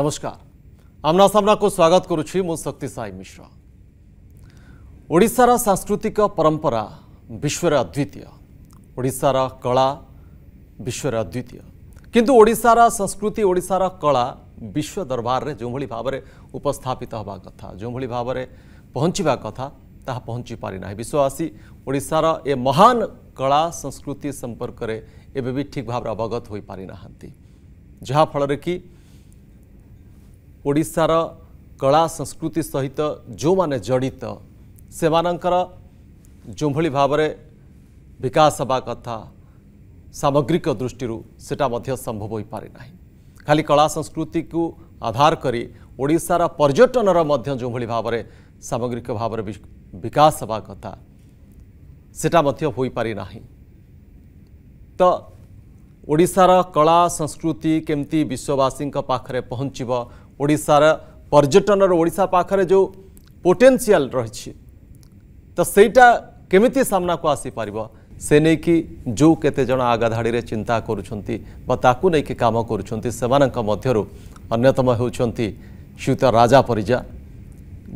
नमस्कार आमना सामना को स्वागत करुच्ची शक्ति साई मिश्र ओडार सांस्कृतिक परंपरा विश्वर अद्वितीय ओडार कला विश्वर अद्वितीय किंतु ओडार संस्कृति ओडार कला विश्व दरबार में जो भाई भाव में उपस्थापित होगा कथा जो भाई भाव में पहुँचवा कथा ता पहुँची पारिना विश्ववासी ओडार ए महान कला संस्कृति संपर्क में एवं भी ठीक भाव अवगत हो पारिना जहाँफल कि ଓଡ଼ିଶାର କଳା ସଂସ୍କୃତି ସହିତ ଯେଉଁମାନେ ଜଡ଼ିତ ସେମାନଙ୍କର ଯେଉଁଭଳି ଭାବରେ ବିକାଶ ହେବା କଥା ସାମଗ୍ରିକ ଦୃଷ୍ଟିରୁ ସେଟା ମଧ୍ୟ ସମ୍ଭବ ହୋଇପାରେ ନାହିଁ ଖାଲି କଳା ସଂସ୍କୃତିକୁ ଆଧାର କରି ଓଡ଼ିଶାର ପର୍ଯ୍ୟଟନର ମଧ୍ୟ ଯେଉଁଭଳି ଭାବରେ ସାମଗ୍ରିକ ଭାବରେ ବିକାଶ ହେବା କଥା ସେଟା ମଧ୍ୟ ହୋଇପାରି ନାହିଁ ତ ଓଡ଼ିଶାର କଳା ସଂସ୍କୃତି କେମିତି ବିଶ୍ୱବାସୀଙ୍କ ପାଖରେ ପହଞ୍ଚିବ ଓଡ଼ିଶାର ପର୍ଯ୍ୟଟନର ଓଡ଼ିଶା ପାଖରେ ଯେଉଁ ପୋଟେନ୍ସିଆଲ୍ ରହିଛି ତ ସେଇଟା କେମିତି ସାମ୍ନାକୁ ଆସିପାରିବ ସେ ନେଇକି ଯେଉଁ କେତେ ଜଣ ଆଗାଧାଡ଼ିରେ ଚିନ୍ତା କରୁଛନ୍ତି ବା ତାକୁ ନେଇକି କାମ କରୁଛନ୍ତି ସେମାନଙ୍କ ମଧ୍ୟରୁ ଅନ୍ୟତମ ହେଉଛନ୍ତି ଶ୍ରୀୟୁତ ରାଜା ପରିଜା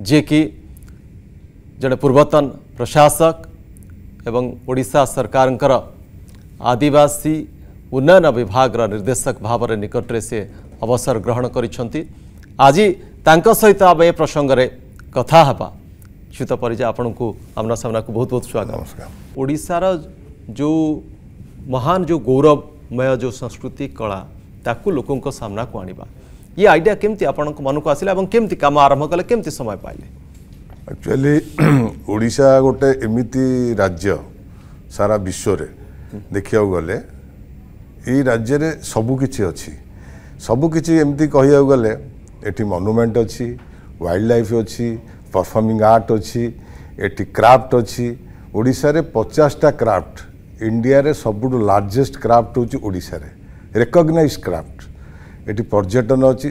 ଯିଏକି ଜଣେ ପୂର୍ବତନ ପ୍ରଶାସକ ଏବଂ ଓଡ଼ିଶା ସରକାରଙ୍କର ଆଦିବାସୀ ଉନ୍ନୟନ ବିଭାଗର ନିର୍ଦ୍ଦେଶକ ଭାବରେ ନିକଟରେ ସେ ଅବସର ଗ୍ରହଣ କରିଛନ୍ତି ଆଜି ତାଙ୍କ ସହିତ ଆମେ ଏ ପ୍ରସଙ୍ଗରେ କଥା ହେବା ଶ୍ରୁତ ପରିଜା ଆପଣଙ୍କୁ ଆମ୍ନା ସାମ୍ନାକୁ ବହୁତ ବହୁତ ସ୍ୱାଗତ ନମସ୍କାର ଓଡ଼ିଶାର ଯେଉଁ ମହାନ ଯେଉଁ ଗୌରବମୟ ଯେଉଁ ସଂସ୍କୃତି କଳା ତାକୁ ଲୋକଙ୍କ ସାମ୍ନାକୁ ଆଣିବା ଇଏ ଆଇଡ଼ିଆ କେମିତି ଆପଣଙ୍କ ମନକୁ ଆସିଲା ଏବଂ କେମିତି କାମ ଆରମ୍ଭ କଲେ କେମିତି ସମୟ ପାଇଲେ ଆକ୍ଚୁଆଲି ଓଡ଼ିଶା ଗୋଟେ ଏମିତି ରାଜ୍ୟ ସାରା ବିଶ୍ୱରେ ଦେଖିବାକୁ ଗଲେ ଏଇ ରାଜ୍ୟରେ ସବୁକିଛି ଅଛି ସବୁକିଛି ଏମିତି କହିବାକୁ ଗଲେ এটি মনুমেন্ট অছি ওয়াইল্ড লাইফ অছি পরফর্মিং আর্ট অছি এটি ক্রাফট অছি ଓଡ଼ିଶାରେ ପଚାଶଟା କ୍ରାଫ୍ଟ ଇଣ୍ଡିଆରେ ସବୁଠୁ ଲାର୍ଜେଷ୍ଟ କ୍ରାଫ୍ଟ ହେଉଛି ଓଡ଼ିଶାରେ ରେକଗ୍ନାଇଜ୍ କ୍ରାଫ୍ଟ ଏଠି ପର୍ଯ୍ୟଟନ ଅଛି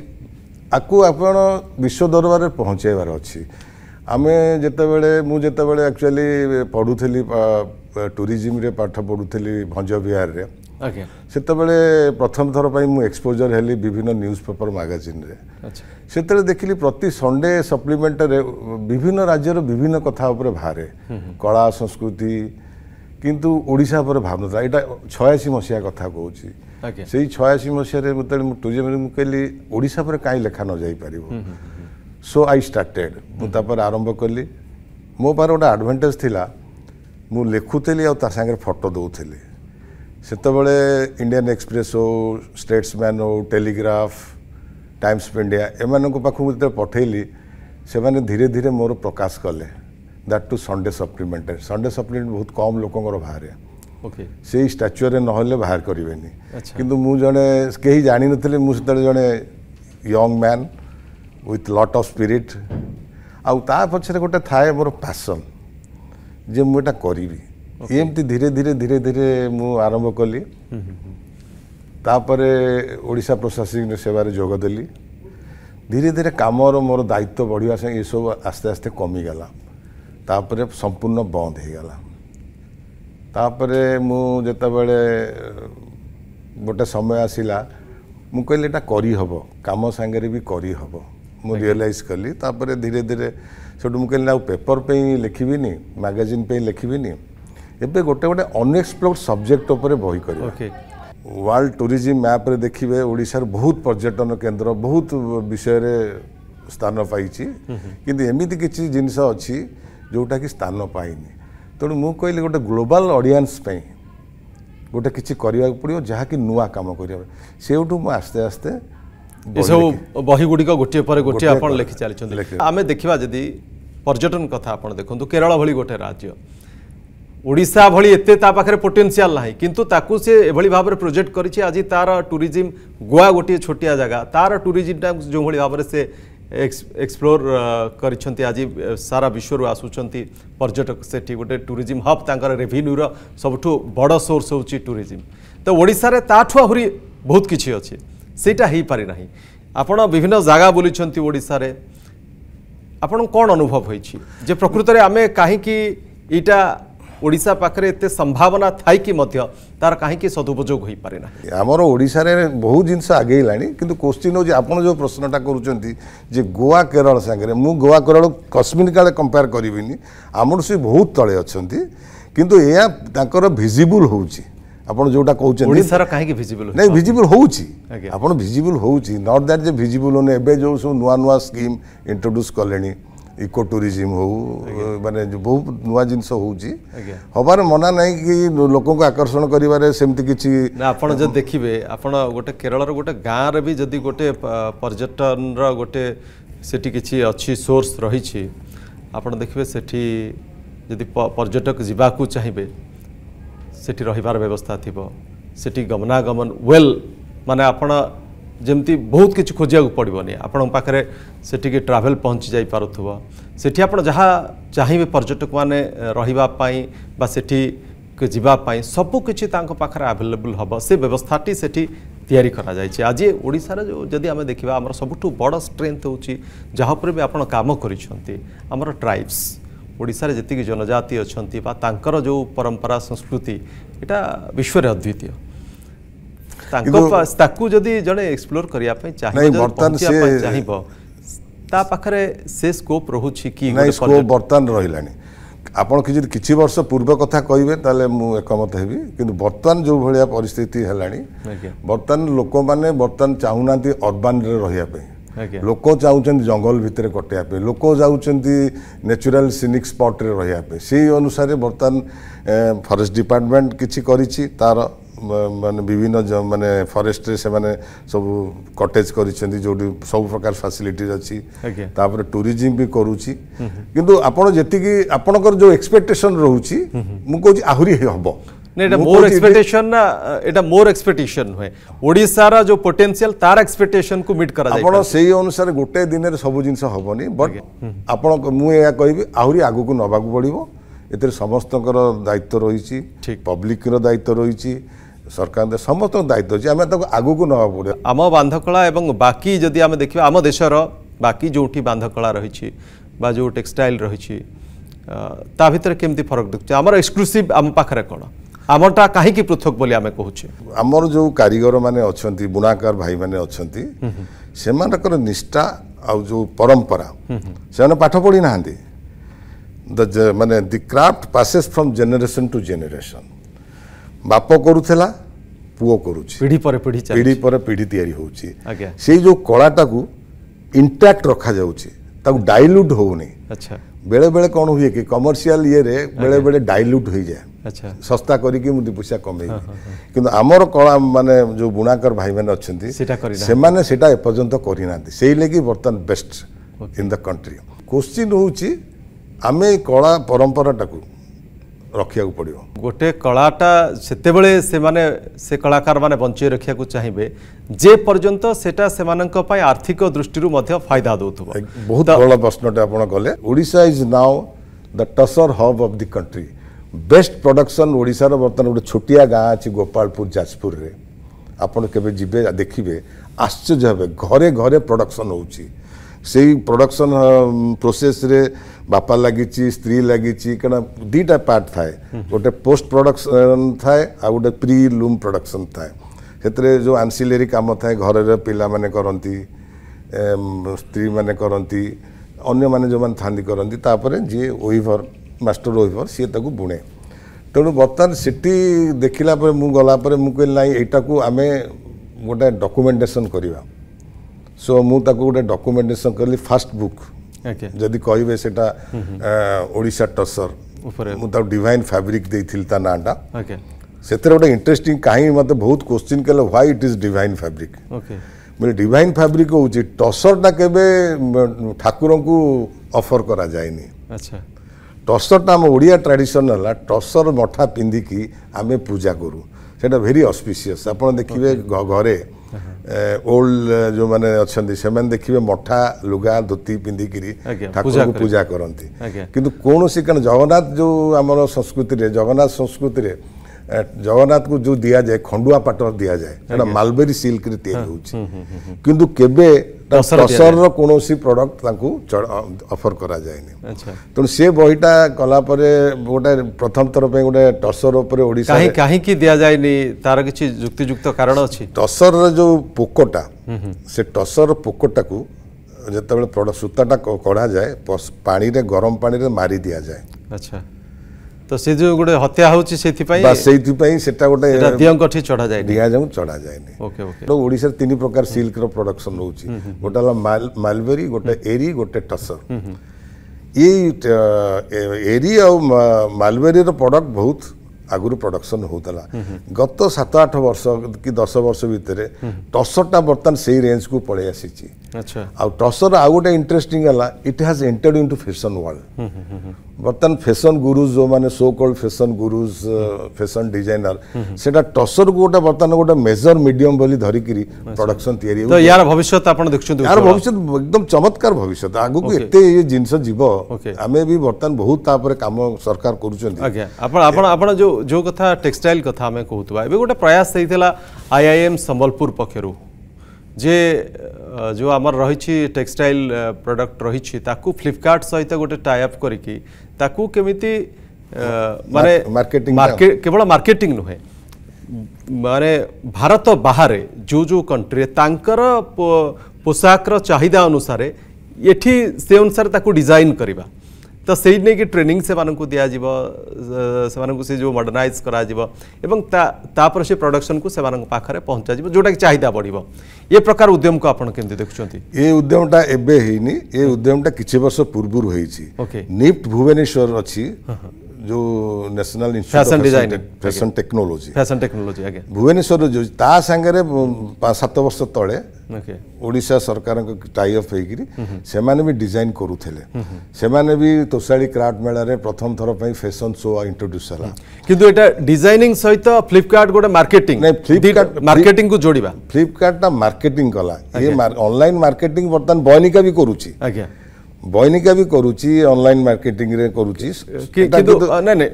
ଆକୁ ଆପଣ ବିଶ୍ୱ ଦରବାରରେ ପହଞ୍ଚାଇବାର ଅଛି ଆମେ ଯେତେବେଳେ ମୁଁ ଯେତେବେଳେ ଆକ୍ଚୁଆଲି ପଢ଼ୁଥିଲି ଟୁରିଜିମ୍ରେ ପାଠ ପଢ଼ୁଥିଲି ଭଞ୍ଜ ବିହାରରେ ସେତେବେଳେ ପ୍ରଥମ ଥର ପାଇଁ ମୁଁ ଏକ୍ସପୋଜର ହେଲି ବିଭିନ୍ନ ନ୍ୟୁଜ୍ ପେପର ମାଗାଜିନ୍ରେ ସେତେବେଳେ ଦେଖିଲି ପ୍ରତି ସଣ୍ଡେ ସପ୍ଲିମେଣ୍ଟରେ ବିଭିନ୍ନ ରାଜ୍ୟର ବିଭିନ୍ନ କଥା ଉପରେ ବାହାରେ କଳା ସଂସ୍କୃତି କିନ୍ତୁ ଓଡ଼ିଶା ଉପରେ ଭାବନଥିଲା ଏଇଟା ଛୟାଅଶୀ ମସିହା କଥା କହୁଛି ସେଇ ଛୟାଅଶୀ ମସିହାରେ ଯେତେବେଳେ ମୁଁ ଟୁରିଜିମ୍ ମୁଁ କହିଲି ଓଡ଼ିଶା ଉପରେ କାହିଁ ଲେଖା ନ ସୋ ଆଇ ଷ୍ଟାର୍ଟେଡ଼୍ ମୁଁ ତାପରେ ଆରମ୍ଭ କଲି ମୋ ପାଖରେ ଗୋଟେ ଆଡ଼ଭାଣ୍ଟେଜ୍ ଥିଲା ମୁଁ ଲେଖୁଥିଲି ଆଉ ତା ସାଙ୍ଗରେ ଫଟୋ ଦେଉଥିଲି ସେତେବେଳେ ଇଣ୍ଡିଆନ୍ ଏକ୍ସପ୍ରେସ୍ ହେଉ ଷ୍ଟେଟ୍ସମ୍ୟାନ୍ ହେଉ ଟେଲିଗ୍ରାଫ୍ ଟାଇମ୍ସ ଅଫ୍ ଇଣ୍ଡିଆ ଏମାନଙ୍କ ପାଖକୁ ଯେତେବେଳେ ପଠେଇଲି ସେମାନେ ଧୀରେ ଧୀରେ ମୋର ପ୍ରକାଶ କଲେ ଦ୍ୟାଟ୍ ଟୁ ସଣ୍ଡେ ସପ୍ଲିମେଣ୍ଟରେ ସଣ୍ଡେ ସପ୍ଲିମେଣ୍ଟ ବହୁତ କମ୍ ଲୋକଙ୍କର ବାହାରେ ସେଇ ଷ୍ଟାଚୁରେ ନହେଲେ ବାହାର କରିବେନି କିନ୍ତୁ ମୁଁ ଜଣେ କେହି ଜାଣିନଥିଲେ ମୁଁ ସେତେବେଳେ ଜଣେ young man with lot of spirit ଆଉ ତା ପଛରେ ଗୋଟେ ଥାଏ ମୋର ପ୍ୟାସନ୍ ଯେ ମୁଁ ଏଇଟା କରିବି ଏମିତି ଧୀରେ ଧୀରେ ଧୀରେ ଧୀରେ ମୁଁ ଆରମ୍ଭ କଲି ତାପରେ ଓଡ଼ିଶା ପ୍ରଶାସନିକ ସେବାରେ ଯୋଗ ଦେଲି ଧୀରେ ଧୀରେ କାମର ମୋର ଦାୟିତ୍ୱ ବଢ଼ିବା ସାଙ୍ଗେ ଏସବୁ ଆସ୍ତେ ଆସ୍ତେ କମିଗଲା ତାପରେ ସମ୍ପୂର୍ଣ୍ଣ ବନ୍ଦ ହେଇଗଲା ତାପରେ ମୁଁ ଯେତେବେଳେ ଗୋଟେ ସମୟ ଆସିଲା ମୁଁ କହିଲି ଏଇଟା କରିହେବ କାମ ସାଙ୍ଗରେ ବି କରିହେବ ମୁଁ ରିଅଲାଇଜ୍ କଲି ତାପରେ ଧୀରେ ଧୀରେ ସେଠୁ ମୁଁ କହିଲି ଆଉ ପେପର୍ ପାଇଁ ଲେଖିବିନି ମ୍ୟାଗାଜିନ୍ ପାଇଁ ଲେଖିବିନି ଏବେ ଗୋଟେ ଗୋଟେ ଅନଏକ୍ସପ୍ଲୋର୍ଡ ସବଜେକ୍ଟ ଉପରେ ବହି କରିବା ୱାର୍ଲଡ ଟୁରିଜିମ୍ ମ୍ୟାପ୍ରେ ଦେଖିବେ ଓଡ଼ିଶାର ବହୁତ ପର୍ଯ୍ୟଟନ କେନ୍ଦ୍ର ବହୁତ ବିଷୟରେ ସ୍ଥାନ ପାଇଛି କିନ୍ତୁ ଏମିତି କିଛି ଜିନିଷ ଅଛି ଯେଉଁଟାକି ସ୍ଥାନ ପାଇନି ତେଣୁ ମୁଁ କହିଲି ଗୋଟେ ଗ୍ଲୋବାଲ୍ ଅଡ଼ିଏନ୍ସ ପାଇଁ ଗୋଟେ କିଛି କରିବାକୁ ପଡ଼ିବ ଯାହାକି ନୂଆ କାମ କରିବା ସେଇଠୁ ମୁଁ ଆସ୍ତେ ଆସ୍ତେ ଏସବୁ ବହି ଗୁଡ଼ିକ ଗୋଟିଏ ପରେ ଗୋଟିଏ ଆପଣ ଲେଖି ଚାଲିଛନ୍ତି ଆମେ ଦେଖିବା ଯଦି ପର୍ଯ୍ୟଟନ କଥା ଆପଣ ଦେଖନ୍ତୁ କେରଳ ଭଳି ଗୋଟେ ରାଜ୍ୟ ওড়িশা ভি এত তা পাখে পোটেনসিয়াল না কিন্তু তাকে সে এভাবে ভাবে প্রোজেক্ট করেছে আজ তার ট্যুরিজম গোয়া গোটিয়ে ছোটিয়া জায়গা তার ট্যুরিজমটা যেভাবে ভাবে সে এক্সপ্লোর କରିଛନ୍ତି ଆଜି ସାରା ବିଶ୍ୱରୁ ଆସୁଛନ୍ତି ପର୍ଯ୍ୟଟକ ସେଠି ଗୋଟେ ଟୁରିଜିମ୍ ହବ୍ ତାଙ୍କର ରେଭିନ୍ୟୁର ସବୁଠୁ ବଡ଼ ସୋର୍ସ ହେଉଛି ଟୁରିଜିମ୍ ତ ଓଡ଼ିଶାରେ ତାଠୁ ଆହୁରି ବହୁତ କିଛି ଅଛି ସେଇଟା ହେଇପାରିନାହିଁ ଆପଣ ବିଭିନ୍ନ ଜାଗା ବୁଲିଛନ୍ତି ଓଡ଼ିଶାରେ ଆପଣଙ୍କୁ କ'ଣ ଅନୁଭବ ହୋଇଛି ଯେ ପ୍ରକୃତରେ ଆମେ କାହିଁକି ଏଇଟା ওড়িশা পাখে এত সম্ভাবনা থাইকি তার কাহিকি সদুপযোগ হয়ে পারে না আমার ওড়িশার বহু জিনিস আগেলা কিন্তু কোশ্চিন হচ্ছে আপনার যে প্রশ্নটা করছেন যে গোয়া কেরল সাংরে মু গোয়া কেরল কশ্মীর কালে কম্পেয়ার করবিনি আমার সে বহু তলে অনেক কিন্তু এ তাঁর ভিজিবল হচ্ছে ଆପଣ ଯେଉଁଟା କହୁଛନ୍ତି ଓଡ଼ିଶାର କାହିଁକି ଭିଜିବୁଲ ନାଇଁ ଭିଜିବୁଲ ହେଉଛି ଆପଣ ଭିଜିବୁଲ ହେଉଛି ନଟ୍ ଦ୍ୟାଟ୍ ଯେ ଭିଜିବୁଲ ହେଉନି ଏବେ ଯେଉଁ ସବୁ ନୂଆ ନୂଆ ସ୍କିମ୍ ଇଣ୍ଟ୍ରୋଡ୍ୟୁସ୍ କଲେଣି ইকো টুরিজম হো মানে বহু নূয়া জিনিস হচ্ছে হবার মনা নাই কি লোক আকর্ষণ করবার সেমতি কিছু আপনার যদি দেখবে আপনার গোটে কেরলার গোটে গাঁরে বি যদি গোটে পর্যটনর গোটে সেটি কিছু অছি সোর্স রয়েছে আপনার দেখবে সেটি যদি পর্যটক যাওয়া চাইবে সেটি রহবার ব্যবস্থা থিব সেটি গমনাগমন ওয়েল মানে আপনার ଯେମିତି ବହୁତ କିଛି ଖୋଜିବାକୁ ପଡ଼ିବନି ଆପଣଙ୍କ ପାଖରେ ସେଠିକି ଟ୍ରାଭେଲ୍ ପହଞ୍ଚି ଯାଇପାରୁଥିବ ସେଠି ଆପଣ ଯାହା ଚାହିଁବେ ପର୍ଯ୍ୟଟକମାନେ ରହିବା ପାଇଁ ବା ସେଠି ଯିବା ପାଇଁ ସବୁକିଛି ତାଙ୍କ ପାଖରେ ଆଭେଲେବୁଲ୍ ହେବ ସେ ବ୍ୟବସ୍ଥାଟି ସେଠି ତିଆରି କରାଯାଇଛି ଆଜି ଓଡ଼ିଶାର ଯେଉଁ ଯଦି ଆମେ ଦେଖିବା ଆମର ସବୁଠୁ ବଡ଼ ଷ୍ଟ୍ରେନ୍ଥ ହେଉଛି ଯାହା ଉପରେ ବି ଆପଣ କାମ କରିଛନ୍ତି ଆମର ଟ୍ରାଇବ୍ସ ଓଡ଼ିଶାରେ ଯେତିକି ଜନଜାତି ଅଛନ୍ତି ବା ତାଙ୍କର ଯେଉଁ ପରମ୍ପରା ସଂସ୍କୃତି ଏଇଟା ବିଶ୍ୱରେ ଅଦ୍ୱିତୀୟ ତାକୁ ଯଦି ଜଣେ ଏକ୍ସପ୍ଲୋର କରିବା ପାଇଁ ଚାହିଁବ ତା ପାଖରେ ସେ ସ୍କୋପ୍ ରହୁଛି କି ସ୍କୋପ୍ ବର୍ତ୍ତମାନ ରହିଲାଣି ଆପଣ କିଛି କିଛି ବର୍ଷ ପୂର୍ବ କଥା କହିବେ ତାହେଲେ ମୁଁ ଏକମତ ହେବି କିନ୍ତୁ ବର୍ତ୍ତମାନ ଯେଉଁ ଭଳିଆ ପରିସ୍ଥିତି ହେଲାଣି ବର୍ତ୍ତମାନ ଲୋକମାନେ ବର୍ତ୍ତମାନ ଚାହୁଁନାହାନ୍ତି ଅର୍ବାନରେ ରହିବା ପାଇଁ ଲୋକ ଚାହୁଁଛନ୍ତି ଜଙ୍ଗଲ ଭିତରେ କଟେଇବା ପାଇଁ ଲୋକ ଚାହୁଁଛନ୍ତି ନ୍ୟାଚୁରାଲ ସିନିକ୍ ସ୍ପଟ୍ରେ ରହିବା ପାଇଁ ସେଇ ଅନୁସାରେ ବର୍ତ୍ତମାନ ଫରେଷ୍ଟ ଡିପାର୍ଟମେଣ୍ଟ କିଛି କରିଛି ତା'ର মানে বিভিন্ন মানে ফরেস্টরে সেমানে সব কটেজ করেছেন যেটি সব প্রকার ফ্যাসিলিটিজ অছি তাপরে ট্যুরিজম বি করুছি কিন্তু আপনার যেতিকি আপনার যে এক্সপেকটেসন রহুছি মু কইছি আহুরি হব এটা মোর এক্সপেকটেশন না এটা মোর এক্সপেকটেশন হুয়ে ওড়িশার যে পোটেনশিয়াল তার এক্সপেকটেশন কু মিট করা যায় আপনার সেই অনুসারে গোটে দিনের সব জিনিস হবনি বট আপনার মু এয়া কইবি আহুরি আগুকু নবাকু পড়িব এতে সমস্ত দায়িত্ব রয়েছে পব্লিকর দায়িত্ব রয়েছে ସରକାରଙ୍କ ସମସ୍ତଙ୍କ ଦାୟିତ୍ୱ ଅଛି ଆମେ ତାକୁ ଆଗକୁ ନେବାକୁ ପଡ଼ିବ ଆମ ବାନ୍ଧକଳା ଏବଂ ବାକି ଯଦି ଆମେ ଦେଖିବା ଆମ ଦେଶର ବାକି ଯେଉଁଠି ବାନ୍ଧକଳା ରହିଛି ବା ଯେଉଁ ଟେକ୍ସଟାଇଲ୍ ରହିଛି ତା ଭିତରେ କେମିତି ଫରକ ଦେଖୁଛେ ଆମର ଏକ୍ସକ୍ଲୁସିଭ୍ ଆମ ପାଖରେ କ'ଣ ଆମଟା କାହିଁକି ପୃଥକ ବୋଲି ଆମେ କହୁଛେ ଆମର ଯେଉଁ କାରିଗରମାନେ ଅଛନ୍ତି ବୁଣାକାର ଭାଇମାନେ ଅଛନ୍ତି ସେମାନଙ୍କର ନିଷ୍ଠା ଆଉ ଯେଉଁ ପରମ୍ପରା ସେମାନେ ପାଠ ପଢ଼ି ନାହାନ୍ତି ମାନେ the craft passes from generation to generation ବାପ କରୁଥିଲା ପୁଅ କରୁଛି ପିଢ଼ି ପରେ ପିଢ଼ି ପିଢ଼ି ପରେ ପିଢ଼ି ତିଆରି ହେଉଛି ସେଇ ଯେଉଁ କଳାଟାକୁ ଇଣ୍ଟାକ୍ଟ ରଖାଯାଉଛି ତାକୁ ଡାଇଲ୍ୟୁଟ୍ ହେଉନି ବେଳେ ବେଳେ କ'ଣ ହୁଏ କି କମର୍ସିଆଲ ଇଏରେ ବେଳେ ବେଳେ ଡାଇଲ୍ୟୁଟ୍ ହୋଇଯାଏ ଶସ୍ତା କରିକି ମୁଁ ଦୁଇ ପଇସା କମେଇବି କିନ୍ତୁ ଆମର କଳା ମାନେ ଯେଉଁ ବୁଣାକାର ଭାଇମାନେ ଅଛନ୍ତି ସେମାନେ ସେଇଟା ଏପର୍ଯ୍ୟନ୍ତ କରିନାହାନ୍ତି ସେଇ ଲାଗି ବର୍ତ୍ତମାନ best in the country question ହେଉଛି ଆମେ କଳା ପରମ୍ପରାଟାକୁ ରଖିବାକୁ ପଡ଼ିବ ଗୋଟେ କଳାଟା ସେତେବେଳେ ସେମାନେ ସେ କଳାକାରମାନେ ବଞ୍ଚାଇ ରଖିବାକୁ ଚାହିଁବେ ଯେପର୍ଯ୍ୟନ୍ତ ସେଟା ସେମାନଙ୍କ ପାଇଁ ଆର୍ଥିକ ଦୃଷ୍ଟିରୁ ମଧ୍ୟ ଫାଇଦା ଦେଉଥିବ ବହୁତ ଭଲ ପ୍ରଶ୍ନଟେ ଆପଣ କଲେ Odisha is now the tussar hub of the country best production ଓଡ଼ିଶାର ବର୍ତ୍ତମାନ ଗୋଟେ ଛୋଟିଆ ଗାଁ ଅଛି ଗୋପାଳପୁର ଯାଜପୁରରେ ଆପଣ କେବେ ଯିବେ ଦେଖିବେ ଆଶ୍ଚର୍ଯ୍ୟ ହେବେ ଘରେ ଘରେ ପ୍ରଡକ୍ସନ୍ ହେଉଛି ସେଇ ପ୍ରଡକ୍ସନ୍ ପ୍ରୋସେସ୍ରେ ବାପା ଲାଗିଛି ସ୍ତ୍ରୀ ଲାଗିଛି କାରଣ ଦୁଇଟା ପାର୍ଟ ଥାଏ ଗୋଟେ ପୋଷ୍ଟ ପ୍ରଡକ୍ସନ୍ ଥାଏ ଆଉ ଗୋଟେ ପ୍ରି ଲୁମ୍ ପ୍ରଡକ୍ସନ୍ ଥାଏ ସେଥିରେ ଯେଉଁ ଆନ୍ସିଲେରି କାମ ଥାଏ ଘରର ପିଲାମାନେ କରନ୍ତି ସ୍ତ୍ରୀମାନେ କରନ୍ତି ଅନ୍ୟମାନେ ଯେଉଁମାନେ ଥାନ୍ତି କରନ୍ତି ତାପରେ ଯିଏ ୱିଭର ମାଷ୍ଟର ୱିଭର ସିଏ ତାକୁ ବୁଣେ ତେଣୁ ବର୍ତ୍ତମାନ ସେଠି ଦେଖିଲା ପରେ ମୁଁ ଗଲା ପରେ ମୁଁ କହିଲି ନାଇଁ ଏଇଟାକୁ ଆମେ ଗୋଟେ ଡକୁମେଣ୍ଟେସନ୍ କରିବା ସୋ ମୁଁ ତାକୁ ଗୋଟେ ଡକୁମେଣ୍ଟେସନ୍ କଲି ଫାଷ୍ଟ ବୁକ୍ ଯଦି କହିବେ ସେଇଟା ଓଡ଼ିଶା ଟସର ମୁଁ ତାକୁ ଡିଭାଇନ୍ ଫ୍ୟାବ୍ରିକ୍ ଦେଇଥିଲି ତା ନାଁଟା ସେଥିରେ ଗୋଟେ ଇଣ୍ଟରେଷ୍ଟିଂ କାହିଁକି ମୋତେ ବହୁତ କୋଶ୍ଚିନ୍ କଲେ why it is divine fabric ବୋଲେ ଡିଭାଇନ୍ ଫ୍ୟାବ୍ରିକ୍ ହେଉଛି ଟସରଟା କେବେ ଠାକୁରଙ୍କୁ ଅଫର୍ କରାଯାଏନି ଟସରଟା ଆମ ଓଡ଼ିଆ ଟ୍ରାଡ଼ିସନ୍ ହେଲା ଟସର ମଠା ପିନ୍ଧିକି ଆମେ ପୂଜା କରୁ ସେଇଟା ଭେରି ଅସ୍ପିସିୟସ୍ ଆପଣ ଦେଖିବେ ଘରେ ଓଲ୍ଡ ଯେଉଁମାନେ ଅଛନ୍ତି ସେମାନେ ଦେଖିବେ ମଠା ଲୁଗା ଧୋତି ପିନ୍ଧିକିରି ଠାକୁରଙ୍କୁ ପୂଜା କରନ୍ତି କିନ୍ତୁ କୌଣସି କାରଣ ଜଗନ୍ନାଥ ଯେଉଁ ଆମର ସଂସ୍କୃତିରେ ଜଗନ୍ନାଥ ସଂସ୍କୃତିରେ ᱡᱚᱜনাথକୁ ᱡᱚ ᱫᱤᱭᱟ ᱡᱮ ᱠᱷᱚᱸᱰᱩᱣᱟ ᱯᱟᱴᱚᱨ ᱫᱤᱭᱟ ᱡᱟᱭ ᱢᱟᱞᱵᱮᱨᱤ ᱥᱤᱞᱠ ᱨᱮ ᱛᱮᱭᱟᱨ ᱦᱩᱩᱪᱤ ᱠᱤᱱᱛᱩ ᱠᱮᱵᱮ ᱛᱟᱥᱚᱨ ᱨᱮ ᱠᱚᱱᱚᱥᱤ ᱯᱨᱚᱰᱟᱠᱴ ᱛᱟᱠᱩ ᱚᱯᱷᱟᱨ ᱠᱚᱨᱟ ᱡᱟᱭ ᱱᱮ ᱟᱪᱷᱟ ᱛᱚᱱ ᱥᱮ ᱵᱚᱭᱴᱟ ᱠᱚᱞᱟ ᱯᱚᱨᱮ ᱵᱚᱴᱟ ᱯᱨᱚᱛᱷᱚᱢ ᱛᱚᱨᱚᱯᱮ ᱜᱚᱰᱮ ᱴᱟᱥᱚᱨ ᱩᱯᱨᱮ ᱚᱰᱤᱥᱟ ᱠᱟᱦᱤ ᱠᱟᱦᱤ ᱠᱤ ᱫᱤᱭᱟ ᱡᱟᱭ ᱱᱤ ᱛᱟᱨᱟ ᱠᱤᱪᱷᱤ ᱡᱩᱠᱛᱤ ᱡᱩᱠᱛ ᱠᱟᱨᱚ ତ ସେ ଯେଉଁ ଗୋଟେ ହତ୍ୟା ହେଉଛି ସେଥିପାଇଁ ସେଇଥିପାଇଁ ସେଟା ଗୋଟେ ଦିଅଙ୍କ ଚଢା ଓଡ଼ିଶାରେ ତିନି ପ୍ରକାର ସିଲ୍କର ପ୍ରଡକ୍ସନ ରହୁଛି ଗୋଟେ ହେଲା ମାଲବେରୀ ଗୋଟେ ଏରି ଗୋଟେ ଟସର ଏଇ ଏରି ଆଉ ମାଲବେରୀର ପ୍ରଡକ୍ଟ ବହୁତ ଆଗରୁ ପ୍ରଡକ୍ସନ୍ ହେଉଥିଲା ଗତ ସାତ ଆଠ ବର୍ଷ କି ଦଶ ବର୍ଷ ଭିତରେ ଟସରଟା ବର୍ତ୍ତମାନ ସେଇ ରେଞ୍ଜକୁ ପଳେଇ ଆସିଛି ଆଚ୍ଛା ଆଉ ଟସର ଆଉ ଗୋଟେ ଇଣ୍ଟରେଷ୍ଟିଂ ହେଲା it has entered into fashion world ବର୍ତ୍ତମାନ ଫ୍ୟାସନ୍ ଗୁରୁଜ ଯେଉଁମାନେ so called fashion gurus fashion designer ସେଟା ଟସରକୁ ଗୋଟେ ବର୍ତ୍ତମାନ ଗୋଟେ ମେଜର ମିଡିୟମ ବୋଲି ଧରିକିରି ପ୍ରଡକ୍ସନ ତିଆରି ୟାର ଭବିଷ୍ୟତ ଆପଣ ଦେଖୁଛନ୍ତି ୟାର ଭବିଷ୍ୟତ ଏକଦମ ଚମତ୍କାର ଭବିଷ୍ୟତ ଆଗକୁ ଏତେ ଇଏ ଜିନିଷ ଯିବ ଆମେ ବି ବର୍ତ୍ତମାନ ବହୁତ ତାପରେ କାମ ସରକାର କରୁଛନ୍ତି ଆପଣ ଆପଣ ଆପଣ ଯୋଉ ଯୋଉ କଥା ଟେକ୍ସଟାଇଲ କଥା ଆମେ କହୁଥିବା ଏବେ ଗୋଟେ ପ୍ରୟାସ ହେଇଥିଲା ଆଇଆଇଏମ୍ ସମ୍ବଲପୁର ପକ୍ଷରୁ जे जो आम रही टेक्सटाइल प्रडक्ट रही फ्लिपकार्ट सहित गोटे टाइप करमी केवल मार्केटिंग नुहे मान भारत बाहर जो जो कंट्री तर पोशाक चाहिदा अनुसार ये से अनुसार डिजाइन करवा तो से नहीं ट्रेनिंग से दिज्व से जो मडर्णाइज कर से प्रडक्शन को पाखे पहुँचा जोटा कि चाहिदा बढ़ ये प्रकार उद्यम को आपड़ केमी देखुं ये उद्यमटा एवं होनी ये हाँ। उद्यमटा कि वर्ष पूर्व निफ्ट भुवनेश्वर अच्छी हाँ, हाँ। ଯେଉଁ national fashion design fashion technology fashion technology ଆଜ୍ଞା ଭୁବନେଶ୍ୱରରେ ଯେଉଁ ତା ସାଙ୍ଗରେ ସାତ ବର୍ଷ ତଳେ ଓଡ଼ିଶା ସରକାରଙ୍କ ଟାଇ ଅଫ୍ ହେଇକିରି ସେମାନେ ବି ଡିଜାଇନ୍ କରୁଥିଲେ ସେମାନେ ବି ତୋଷାଳି କ୍ରାଫ୍ଟ ମେଳାରେ ପ୍ରଥମ ଥର ପାଇଁ ଫ୍ୟାସନ ଶୋ ଇଣ୍ଟ୍ରୋଡ୍ୟୁସ୍ ହେଲା କିନ୍ତୁ ଏଇଟା ଡିଜାଇନିଂ ସହିତ ଫ୍ଲିପକାର୍ଟ ଗୋଟେ ମାର୍କେଟିଂ ଫ୍ଲିପକାର୍ଟ ମାର୍କେଟିଂକୁ ଯୋଡ଼ିବା ଫ୍ଲିପକାର୍ଟଟା ମାର୍କେଟିଂ କଲା ଇଏ ଅନଲାଇନ୍ ମାର୍କେଟିଂ ବର୍ତ୍ତମାନ ବୈନିକା ବି କରୁଛି ଆଜ୍ଞା বৈনিকা বি করুছি অনলাইন মার্কেটিং রে করুছি কিন্তু না না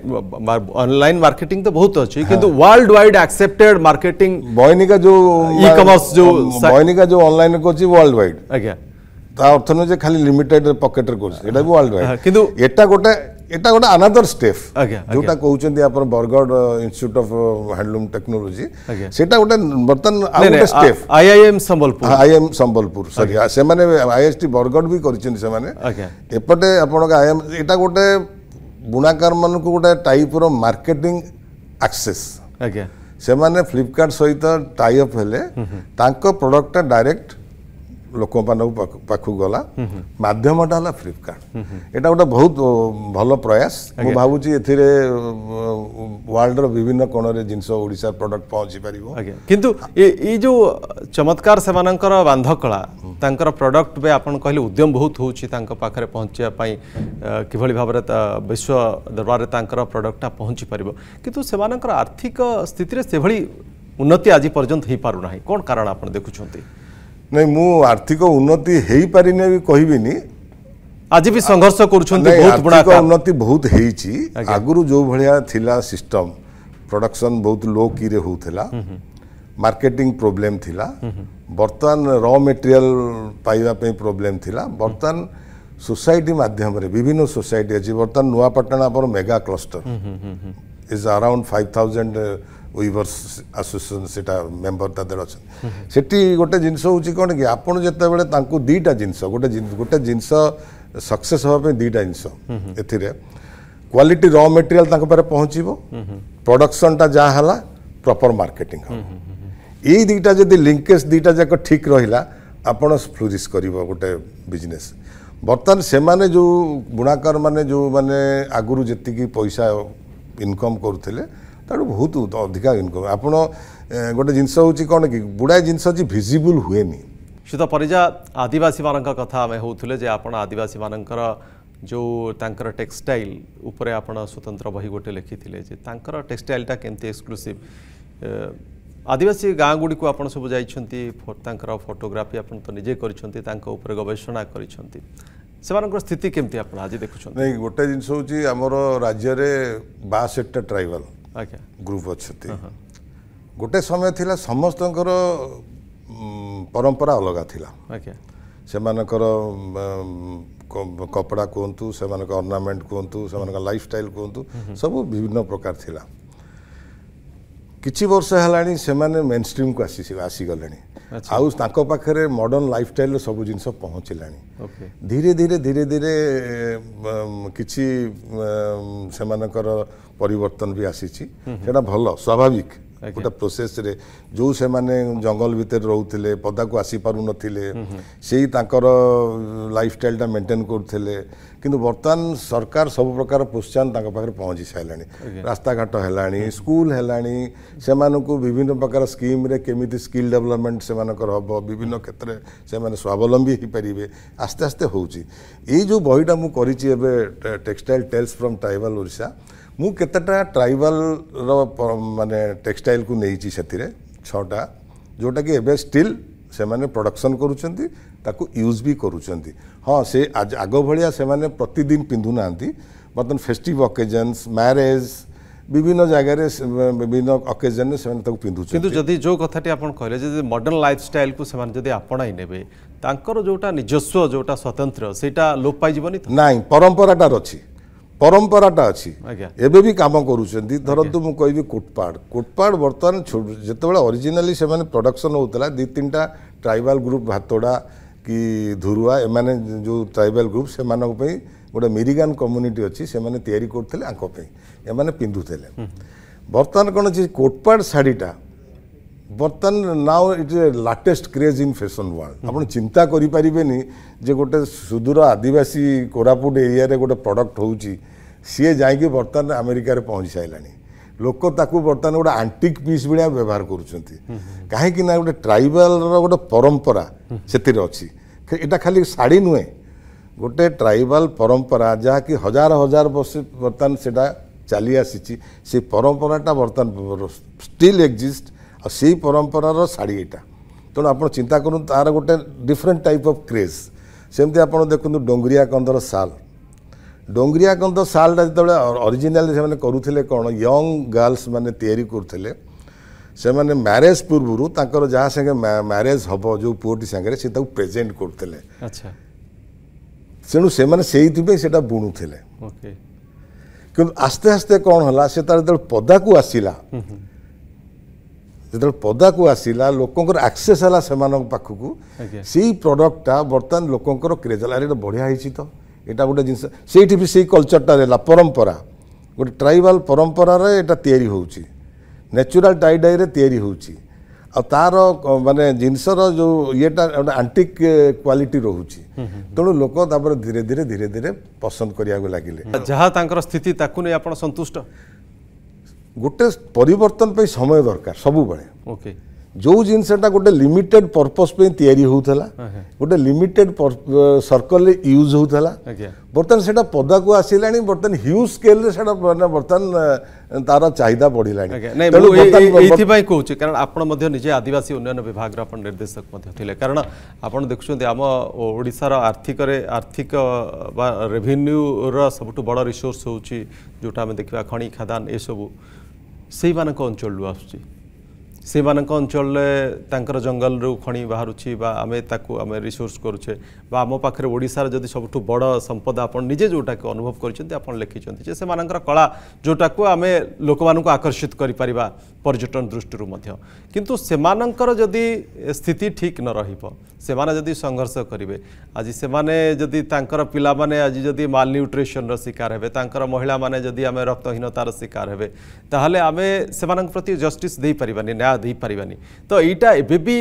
অনলাইন মার্কেটিং তো বহুত আছে কিন্তু world wide accepted marketing Boyanika যে ই কমার্স যে বৈনিকা যে অনলাইন করছি ওয়ার্ল্ড ওয়াইড আজ্ঞা তা অর্থ নয় যে খালি লিমিটেড পকেটরে করছি এটা বি ওয়ার্ল্ড ওয়াইড কিন্তু এটা গোটে এটা ଗୋଟେ ଆନାଦର ଷ୍ଟେପ୍ ଯୋଉଟା କହୁଛନ୍ତି ଆପଣ Bargarh institute of handloom technology ସେଟା ଗୋଟେ ବର୍ତ୍ତମାନ ଆଉ ଗୋଟେ step IIM Sambalpur IIM Sambalpur sorry ସେମାନେ ଆଇଏସ୍ଟି ବରଗଡ଼ ବି କରିଛନ୍ତି ସେମାନେ ଏପଟେ ଆପଣଙ୍କ ଆଇଏମ୍ ଏଇଟା ଗୋଟେ ବୁଣାକାରମାନଙ୍କୁ ଗୋଟେ ଟାଇପ୍ର ମାର୍କେଟିଂ ଆକ୍ସେସ୍ ଆଜ୍ଞା ସେମାନେ ଫ୍ଲିପକାର୍ଟ ସହିତ ଟାଇଅପ୍ ହେଲେ ତାଙ୍କ ପ୍ରଡ଼କ୍ଟଟା ଡାଇରେକ୍ଟ ଲୋକମାନଙ୍କ ପାଖକୁ ଗଲା ମାଧ୍ୟମଟା ହେଲା ଫ୍ଲିପକାର୍ଟ ଏଇଟା ଗୋଟେ ବହୁତ ଭଲ ପ୍ରୟାସ ମୁଁ ଭାବୁଛି ଏଥିରେ ୱାର୍ଲଡର ବିଭିନ୍ନ କୋଣରେ ଜିନିଷ ଓଡ଼ିଶା ପ୍ରଡକ୍ଟ ପହଞ୍ଚି ପାରିବ କିନ୍ତୁ ଏଇ ଯେଉଁ ଚମତ୍କାର ସେମାନଙ୍କର ବାନ୍ଧକଳା ତାଙ୍କର ପ୍ରଡକ୍ଟ ବେ ଆପଣ କହିଲେ ଉଦ୍ୟମ ବହୁତ ହେଉଛି ତାଙ୍କ ପାଖରେ ପହଞ୍ଚିବା ପାଇଁ କିଭଳି ଭାବରେ ବିଶ୍ୱ ଦରବାରରେ ତାଙ୍କର ପ୍ରଡକ୍ଟଟା ପହଞ୍ଚି ପାରିବ କିନ୍ତୁ ସେମାନଙ୍କର ଆର୍ଥିକ ସ୍ଥିତିରେ ସେଭଳି ଉନ୍ନତି ଆଜି ପର୍ଯ୍ୟନ୍ତ ହୋଇପାରୁନାହିଁ କ'ଣ କାରଣ ଆପଣ ଦେଖୁଛନ୍ତି ନାଇଁ ମୁଁ ଆର୍ଥିକ ଉନ୍ନତି ହେଇପାରିନି ବି କହିବିନି ଆଜି ବି ସଂଘର୍ଷ କରୁଛନ୍ତି ବହୁତ ବଡ଼ ଉନ୍ନତି ବହୁତ ହେଇଛି ଆଗରୁ ଯେଉଁ ଭଳିଆ ଥିଲା ସିଷ୍ଟମ୍ ପ୍ରଡକ୍ସନ୍ ବହୁତ ଲୋ କିରେ ହେଉଥିଲା ମାର୍କେଟିଂ ପ୍ରୋବ୍ଲେମ୍ ଥିଲା ବର୍ତ୍ତମାନ ର ମେଟେରିଆଲ୍ ପାଇବା ପାଇଁ ପ୍ରୋବ୍ଲେମ୍ ଥିଲା ବର୍ତ୍ତମାନ ସୋସାଇଟି ମାଧ୍ୟମରେ ବିଭିନ୍ନ ସୋସାଇଟି ଅଛି ବର୍ତ୍ତମାନ ନୂଆପାଟଣା ଆମର mega cluster is around five thousand weavers association ସେଇଟା ମେମ୍ବର ତା ଦେହରେ ଅଛନ୍ତି ସେଠି ଗୋଟେ ଜିନିଷ ହେଉଛି କ'ଣ କି ଆପଣ ଯେତେବେଳେ ତାଙ୍କୁ ଦୁଇଟା ଜିନିଷ ଗୋଟେ ଗୋଟେ ଜିନିଷ ସକ୍ସେସ୍ ହେବା ପାଇଁ ଦୁଇଟା ଜିନିଷ ଏଥିରେ କ୍ୱାଲିଟି ର ମେଟେରିଆଲ୍ ତାଙ୍କ ପାଖରେ ପହଞ୍ଚିବ ପ୍ରଡକ୍ସନ୍ଟା ଯାହା ହେଲା ପ୍ରପର୍ ମାର୍କେଟିଂ ହେବ ଏଇ ଦୁଇଟା ଯଦି ଲିଙ୍କେଜ୍ ଦୁଇଟା ଯାକ ଠିକ୍ ରହିଲା ଆପଣ ଫ୍ଲୋରିସ୍ କରିବ ଗୋଟେ ବିଜନେସ୍ ବର୍ତ୍ତମାନ ସେମାନେ ଯେଉଁ ବୁଣାକାରମାନେ ଯେଉଁମାନେ ଆଗରୁ ଯେତିକି ପଇସା ଇନକମ୍ କରୁଥିଲେ ତାଠୁ ବହୁତ ଅଧିକା ଇନକମ୍ ଆପଣ ଗୋଟେ ଜିନିଷ ହେଉଛି କ'ଣ କି ଗୁଡ଼ାଏ ଜିନିଷ ଅଛି ଭିଜିବୁଲ୍ ହୁଏନି ସୁଧ ପରିଜା ଆଦିବାସୀମାନଙ୍କ କଥା ଆମେ ହେଉଥିଲେ ଯେ ଆପଣ ଆଦିବାସୀମାନଙ୍କର ଯେଉଁ ତାଙ୍କର ଟେକ୍ସଟାଇଲ୍ ଉପରେ ଆପଣ ସ୍ୱତନ୍ତ୍ର ବହି ଗୋଟେ ଲେଖିଥିଲେ ଯେ ତାଙ୍କର ଟେକ୍ସଟାଇଲ୍ଟା କେମିତି ଏକ୍ସକ୍ଲୁସିଭ୍ ଆଦିବାସୀ ଗାଁ ଗୁଡ଼ିକୁ ଆପଣ ସବୁ ଯାଇଛନ୍ତି ତାଙ୍କର ଫଟୋଗ୍ରାଫି ଆପଣ ତ ନିଜେ କରିଛନ୍ତି ତାଙ୍କ ଉପରେ ଗବେଷଣା କରିଛନ୍ତି ସେମାନଙ୍କର ସ୍ଥିତି କେମିତି ଆପଣ ଆଜି ଦେଖୁଛନ୍ତି ନାଇଁ ଗୋଟେ ଜିନିଷ ହେଉଛି ଆମର ରାଜ୍ୟରେ ବାଷଠିଟା ଟ୍ରାଇବାଲ୍ ଗ୍ରୁପ୍ ଅଛନ୍ତି ଗୋଟେ ସମୟ ଥିଲା ସମସ୍ତଙ୍କର ପରମ୍ପରା ଅଲଗା ଥିଲା ସେମାନଙ୍କର କପଡ଼ା କୁହନ୍ତୁ ସେମାନଙ୍କ ଅର୍ଣ୍ଣାମେଣ୍ଟ କୁହନ୍ତୁ ସେମାନଙ୍କ ଲାଇଫ୍ ଷ୍ଟାଇଲ୍ କୁହନ୍ତୁ ସବୁ ବିଭିନ୍ନ ପ୍ରକାର ଥିଲା କିଛି ବର୍ଷ ହେଲାଣି ସେମାନେ ମେନ୍ ଷ୍ଟ୍ରିମ୍କୁ ଆସି ଆସିଗଲେଣି ଆଉ ତାଙ୍କ ପାଖରେ ମଡ଼ର୍ଣ୍ଣ ଲାଇଫଷ୍ଟାଇଲ୍ର ସବୁ ଜିନିଷ ପହଞ୍ଚିଲାଣି ଧୀରେ ଧୀରେ ଧୀରେ ଧୀରେ କିଛି ସେମାନଙ୍କର ପରିବର୍ତ୍ତନ ବି ଆସିଛି ସେଇଟା ଭଲ ସ୍ୱାଭାବିକ ଗୋଟେ ପ୍ରୋସେସ୍ରେ ଯେଉଁ ସେମାନେ ଜଙ୍ଗଲ ଭିତରେ ରହୁଥିଲେ ପଦାକୁ ଆସିପାରୁନଥିଲେ ସେଇ ତାଙ୍କର ଲାଇଫଷ୍ଟାଇଲଟା ମେଣ୍ଟେନ୍ କରୁଥିଲେ କିନ୍ତୁ ବର୍ତ୍ତମାନ ସରକାର ସବୁ ପ୍ରକାର ପ୍ରୋତ୍ସାହନ ତାଙ୍କ ପାଖରେ ପହଞ୍ଚି ସାରିଲାଣି ରାସ୍ତାଘାଟ ହେଲାଣି ସ୍କୁଲ ହେଲାଣି ସେମାନଙ୍କୁ ବିଭିନ୍ନ ପ୍ରକାର ସ୍କିମ୍ରେ କେମିତି ସ୍କିଲ୍ ଡେଭଲପମେଣ୍ଟ ସେମାନଙ୍କର ହେବ ବିଭିନ୍ନ କ୍ଷେତ୍ରରେ ସେମାନେ ସ୍ୱାବଲମ୍ବୀ ହୋଇପାରିବେ ଆସ୍ତେ ଆସ୍ତେ ହେଉଛି ଏଇ ଯେଉଁ ବହିଟା ମୁଁ କରିଛି ଏବେ textile tales from tribal Odisha ମୁଁ କେତେଟା ଟ୍ରାଇବାଲ୍ର ମାନେ ଟେକ୍ସଟାଇଲ୍କୁ ନେଇଛି ସେଥିରେ ଛଅଟା ଯେଉଁଟାକି ଏବେ ଷ୍ଟିଲ୍ ସେମାନେ ପ୍ରଡକ୍ସନ୍ କରୁଛନ୍ତି ତାକୁ ୟୁଜ୍ ବି କରୁଛନ୍ତି ହଁ ସେ ଆଗ ଭଳିଆ ସେମାନେ ପ୍ରତିଦିନ ପିନ୍ଧୁନାହାନ୍ତି ବର୍ତ୍ତମାନ ଫେଷ୍ଟିଭ୍ ଅକେଜନ୍ସ ମ୍ୟାରେଜ୍ ବିଭିନ୍ନ ଜାଗାରେ ବିଭିନ୍ନ ଅକେଜନ୍ରେ ସେମାନେ ତାକୁ পিঁধুছে କିନ୍ତୁ ଯଦି ଯେଉଁ କଥାଟି ଆପଣ কহিলেন ଯଦି ମଡ଼ର୍ଣ୍ଣ ଲାଇଫ୍ কু ସେମାନେ ଯଦି ଆପଣାଇ ନେବେ ତାଙ୍କର ଯେଉଁଟା ନିଜସ୍ୱ ଯେଉଁଟା ସ୍ୱତନ୍ତ୍ର ସେଇଟା ଲୋପ ପାଇଯିବନି ନାହିଁ ପରମ୍ପରାଟାର ଅଛି ପରମ୍ପରାଟା ଅଛି ଏବେ ବି କାମ କରୁଛନ୍ତି ଧରନ୍ତୁ ମୁଁ କହିବି କୋଟପାଡ଼ କୋଟପାଡ଼ ବର୍ତ୍ତମାନ ଯେତେବେଳେ ଅରିଜିନାଲି ସେମାନେ ପ୍ରଡକ୍ସନ୍ ହେଉଥିଲା ଦୁଇ ତିନିଟା ଟ୍ରାଇବାଲ୍ ଗ୍ରୁପ୍ ଭାତୋଡ଼ା କି ଧୁରୁଆ ଏମାନେ ଯେଉଁ ଟ୍ରାଇବାଲ୍ ଗ୍ରୁପ୍ ସେମାନଙ୍କ ପାଇଁ ଗୋଟେ ମିରିଗାନ୍ କମ୍ୟୁନିଟି ଅଛି ସେମାନେ ତିଆରି କରୁଥିଲେ ଆଙ୍କ ପାଇଁ ଏମାନେ ପିନ୍ଧୁଥିଲେ ବର୍ତ୍ତମାନ କ'ଣ ଅଛି କୋଟପାଡ଼ ଶାଢ଼ୀଟା ବର୍ତ୍ତମାନ now it a latest craze in fashion world ଆପଣ ଚିନ୍ତା କରିପାରିବେନି ଯେ ଗୋଟେ ସୁଦୂର ଆଦିବାସୀ କୋରାପୁଟ ଏରିଆରେ ଗୋଟେ ପ୍ରଡ଼କ୍ଟ ହେଉଛି ସିଏ ଯାଇକି ବର୍ତ୍ତମାନ ଆମେରିକାରେ ପହଞ୍ଚି ସାରିଲାଣି ଲୋକ ତାକୁ ବର୍ତ୍ତମାନ ଗୋଟେ ଆଣ୍ଟିକ୍ ପିସ୍ ଭଳିଆ ବ୍ୟବହାର କରୁଛନ୍ତି କାହିଁକି ନା ଗୋଟେ ଟ୍ରାଇବାଲ୍ର ଗୋଟେ ପରମ୍ପରା ସେଥିରେ ଅଛି ଏଇଟା ଖାଲି ଶାଢ଼ୀ ନୁହେଁ ଗୋଟେ ଟ୍ରାଇବାଲ୍ ପରମ୍ପରା ଯାହାକି ହଜାର ହଜାର ବର୍ଷ ବର୍ତ୍ତମାନ ସେଇଟା ଚାଲି ଆସିଛି ସେ ପରମ୍ପରାଟା ବର୍ତ୍ତମାନ ଷ୍ଟିଲ୍ ଏକ୍ଜିଷ୍ଟ ଆଉ ସେଇ ପରମ୍ପରାର ଶାଢ଼ୀ ଏଇଟା ତେଣୁ ଆପଣ ଚିନ୍ତା କରନ୍ତୁ ତା'ର ଗୋଟେ ଡିଫରେଣ୍ଟ ଟାଇପ୍ ଅଫ୍ କ୍ରେଜ୍ ସେମିତି ଆପଣ ଦେଖନ୍ତୁ ଡୋଙ୍ଗରିଆ କନ୍ଦର ଶାଲ୍ ଡୋଙ୍ଗରିଆ କନ୍ଦ ଶାଲ୍ଟା ଯେତେବେଳେ ଅରିଜିନାଲି ସେମାନେ କରୁଥିଲେ କ'ଣ ୟଙ୍ଗ ଗାର୍ଲସ୍ ମାନେ ତିଆରି କରୁଥିଲେ ସେମାନେ ମ୍ୟାରେଜ୍ ପୂର୍ବରୁ ତାଙ୍କର ଯାହା ସାଙ୍ଗେ ମ୍ୟାରେଜ୍ ହେବ ଯେଉଁ ପୁଅଟି ସାଙ୍ଗରେ ସେ ତାକୁ ପ୍ରେଜେଣ୍ଟ କରୁଥିଲେ ତେଣୁ ସେମାନେ ସେଇଥିପାଇଁ ସେଇଟା ବୁଣୁଥିଲେ କିନ୍ତୁ ଆସ୍ତେ ଆସ୍ତେ କ'ଣ ହେଲା ସେ ତା'ର ଯେତେବେଳେ ପଦାକୁ ଆସିଲା ଯେତେବେଳେ ପଦାକୁ ଆସିଲା ଲୋକଙ୍କର ଆକ୍ସେସ୍ ହେଲା ସେମାନଙ୍କ ପାଖକୁ ସେଇ ପ୍ରଡ଼କ୍ଟଟା ବର୍ତ୍ତମାନ ଲୋକଙ୍କର କ୍ରେଜ୍ ହେଲା ଏଇଟା ବଢ଼ିଆ ହେଇଛି ତ ଏଇଟା ଗୋଟେ ଜିନିଷ ସେଇଠି ବି ସେଇ କଲଚରଟା ରହିଲା ପରମ୍ପରା ଗୋଟେ ଟ୍ରାଇବାଲ୍ ପରମ୍ପରାରେ ଏଇଟା ତିଆରି ହେଉଛି ନ୍ୟାଚୁରାଲ୍ ଟାଇଡାଇରେ ତିଆରି ହେଉଛି ଆଉ ତା'ର ମାନେ ଜିନିଷର ଯେଉଁ ଇଏଟା ଗୋଟେ ଆଣ୍ଟିକ୍ କ୍ୱାଲିଟି ରହୁଛି ତେଣୁ ଲୋକ ତାପରେ ଧୀରେ ଧୀରେ ଧୀରେ ଧୀରେ ପସନ୍ଦ କରିବାକୁ ଲାଗିଲେ ଯାହା ତାଙ୍କର ସ୍ଥିତି ତାକୁ ନେଇ ଆପଣ ସନ୍ତୁଷ୍ଟ ଗୋଟେ ପରିବର୍ତ୍ତନ ପାଇଁ ସମୟ ଦରକାର ସବୁବେଳେ ଓକେ ଯେଉଁ ଜିନିଷଟା ଗୋଟେ ଲିମିଟେଡ୍ ପର୍ପଜ୍ ପାଇଁ ତିଆରି ହେଉଥିଲା ଗୋଟେ ଲିମିଟେଡ୍ ସର୍କଲରେ ୟୁଜ୍ ହେଉଥିଲା ବର୍ତ୍ତମାନ ସେଇଟା ପଦାକୁ ଆସିଲାଣି ବର୍ତ୍ତମାନ ହ୍ୟୁଜ୍ ସ୍କେଲ୍ରେ ସେଇଟା ମାନେ ବର୍ତ୍ତମାନ ତାର ଚାହିଦା ବଢ଼ିଲାଣି ଏଇଥିପାଇଁ କହୁଛି କାରଣ ଆପଣ ମଧ୍ୟ ନିଜେ ଆଦିବାସୀ ଉନ୍ନୟନ ବିଭାଗର ଆପଣ ନିର୍ଦ୍ଦେଶକ ମଧ୍ୟ ଥିଲେ କାରଣ ଆପଣ ଦେଖୁଛନ୍ତି ଆମ ଓଡ଼ିଶାର ଆର୍ଥିକରେ ଆର୍ଥିକ ବା ରେଭିନ୍ୟୁର ସବୁଠୁ ବଡ଼ ରିସୋର୍ସ ହେଉଛି ଯେଉଁଟା ଆମେ ଦେଖିବା ଖଣି ଖାଦାନ ଏସବୁ ସେଇମାନଙ୍କ ଅଞ୍ଚଳରୁ ଆସୁଛି ସେଇମାନଙ୍କ ଅଞ୍ଚଳରେ ତାଙ୍କର ଜଙ୍ଗଲରୁ ଖଣି ବାହାରୁଛି ବା ଆମେ ତାକୁ ଆମେ ରିସୋର୍ସ କରୁଛେ ବା ଆମ ପାଖରେ ଓଡ଼ିଶାର ଯଦି ସବୁଠୁ ବଡ଼ ସମ୍ପଦ ଆପଣ ନିଜେ ଯେଉଁଟାକୁ ଅନୁଭବ କରିଛନ୍ତି ଆପଣ ଲେଖିଛନ୍ତି ଯେ ସେମାନଙ୍କର କଳା ଯେଉଁଟାକୁ ଆମେ ଲୋକମାନଙ୍କୁ ଆକର୍ଷିତ କରିପାରିବା ପର୍ଯ୍ୟଟନ ଦୃଷ୍ଟିରୁ ମଧ୍ୟ କିନ୍ତୁ ସେମାନଙ୍କର ଯଦି ସ୍ଥିତି ଠିକ୍ ନ ରହିବ ସେମାନେ ଯଦି ସଂଘର୍ଷ କରିବେ ଆଜି ସେମାନେ ଯଦି ତାଙ୍କର ପିଲାମାନେ ଆଜି ଯଦି ମାଲନ୍ୟୁଟ୍ରିସନ୍ର ଶିକାର ହେବେ ତାଙ୍କର ମହିଳାମାନେ ଯଦି ଆମେ ରକ୍ତହୀନତାର ଶିକାର ହେବେ ତାହେଲେ ଆମେ ସେମାନଙ୍କ ପ୍ରତି ଜଷ୍ଟିସ୍ ଦେଇପାରିବାନି ନ୍ୟାୟ ଦେଇପାରିବାନି ତ ଏଇଟା ଏବେ ବି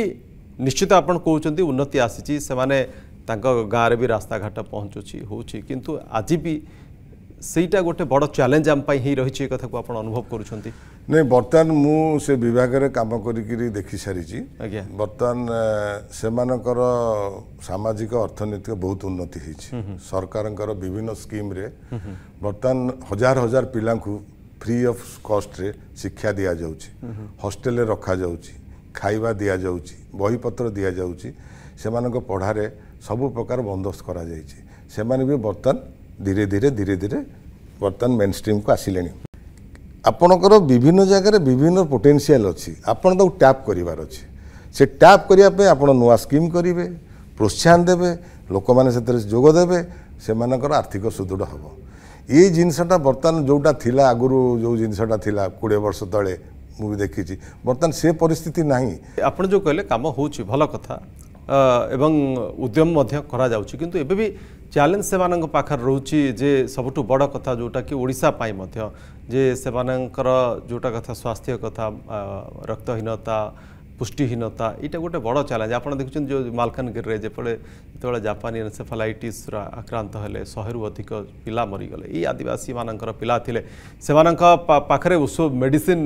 ନିଶ୍ଚିତ ଆପଣ କହୁଛନ୍ତି ଉନ୍ନତି ଆସିଛି ସେମାନେ ତାଙ୍କ ଗାଁରେ ବି ରାସ୍ତାଘାଟ ପହଞ୍ଚୁଛି ହେଉଛି କିନ୍ତୁ ଆଜି ବି ସେଇଟା ଗୋଟେ ବଡ଼ ଚ୍ୟାଲେଞ୍ଜ ଆମ ପାଇଁ ହେଇ ରହିଛି ଏ କଥାକୁ ଆପଣ ଅନୁଭବ କରୁଛନ୍ତି ନାଇଁ ବର୍ତ୍ତମାନ ମୁଁ ସେ ବିଭାଗରେ କାମ କରିକିରି ଦେଖିସାରିଛି ବର୍ତ୍ତମାନ ସେମାନଙ୍କର ସାମାଜିକ ଅର୍ଥନୈତିକ ବହୁତ ଉନ୍ନତି ହେଇଛି ସରକାରଙ୍କର ବିଭିନ୍ନ ସ୍କିମ୍ରେ ବର୍ତ୍ତମାନ ହଜାର ହଜାର ପିଲାଙ୍କୁ ଫ୍ରି ଅଫ୍ କଷ୍ଟରେ ଶିକ୍ଷା ଦିଆଯାଉଛି ହଷ୍ଟେଲରେ ରଖାଯାଉଛି ଖାଇବା ଦିଆଯାଉଛି ବହିପତ୍ର ଦିଆଯାଉଛି ସେମାନଙ୍କ ପଢ଼ାରେ ସବୁ ପ୍ରକାର ବନ୍ଦୋବସ୍ତ କରାଯାଇଛି ସେମାନେ ବି ବର୍ତ୍ତମାନ ଧୀରେ ଧୀରେ ଧୀରେ ଧୀରେ ବର୍ତ୍ତମାନ ମେନ୍ ଷ୍ଟ୍ରିମ୍କୁ ଆସିଲେଣି ଆପଣଙ୍କର ବିଭିନ୍ନ ଜାଗାରେ ବିଭିନ୍ନ ପୋଟେନ୍ସିଆଲ୍ ଅଛି ଆପଣ ତାକୁ ଟ୍ୟାପ୍ କରିବାର ଅଛି ସେ ଟ୍ୟାପ୍ କରିବା ପାଇଁ ଆପଣ ନୂଆ ସ୍କିମ୍ କରିବେ ପ୍ରୋତ୍ସାହନ ଦେବେ ଲୋକମାନେ ସେଥିରେ ଯୋଗ ଦେବେ ସେମାନଙ୍କର ଆର୍ଥିକ ସୁଦୃଢ଼ ହେବ ଏଇ ଜିନିଷଟା ବର୍ତ୍ତମାନ ଯେଉଁଟା ଥିଲା ଆଗରୁ ଯେଉଁ ଜିନିଷଟା ଥିଲା କୋଡ଼ିଏ ବର୍ଷ ତଳେ ମୁଁ ବି ଦେଖିଛି ବର୍ତ୍ତମାନ ସେ ପରିସ୍ଥିତି ନାହିଁ ଆପଣ ଯେଉଁ କହିଲେ କାମ ହେଉଛି ଭଲ କଥା ଏବଂ ଉଦ୍ୟମ ମଧ୍ୟ କରାଯାଉଛି କିନ୍ତୁ ଏବେ ବି ଚ୍ୟାଲେଞ୍ଜ ସେମାନଙ୍କ ପାଖରେ ରହୁଛି ଯେ ସବୁଠୁ ବଡ଼ କଥା ଯେଉଁଟାକି ଓଡ଼ିଶା ପାଇଁ ମଧ୍ୟ ଯେ ସେମାନଙ୍କର ଯେଉଁଟା କଥା ସ୍ୱାସ୍ଥ୍ୟ କଥା ରକ୍ତହୀନତା ପୁଷ୍ଟିହୀନତା ଏଇଟା ଗୋଟେ ବଡ଼ ଚ୍ୟାଲେଞ୍ଜ ଆପଣ ଦେଖୁଛନ୍ତି ଯେଉଁ ମାଲକାନଗିରିରେ ଯେତେବେଳେ ଯେତେବେଳେ ଜାପାନୀ ଏନ୍ସେଫାଲାଇଟିସ୍ର ଆକ୍ରାନ୍ତ ହେଲେ ଶହେରୁ ଅଧିକ ପିଲା ମରିଗଲେ ଏଇ ଆଦିବାସୀମାନଙ୍କର ପିଲା ଥିଲେ ସେମାନଙ୍କ ପାଖରେ ଉଷ ମେଡ଼ିସିନ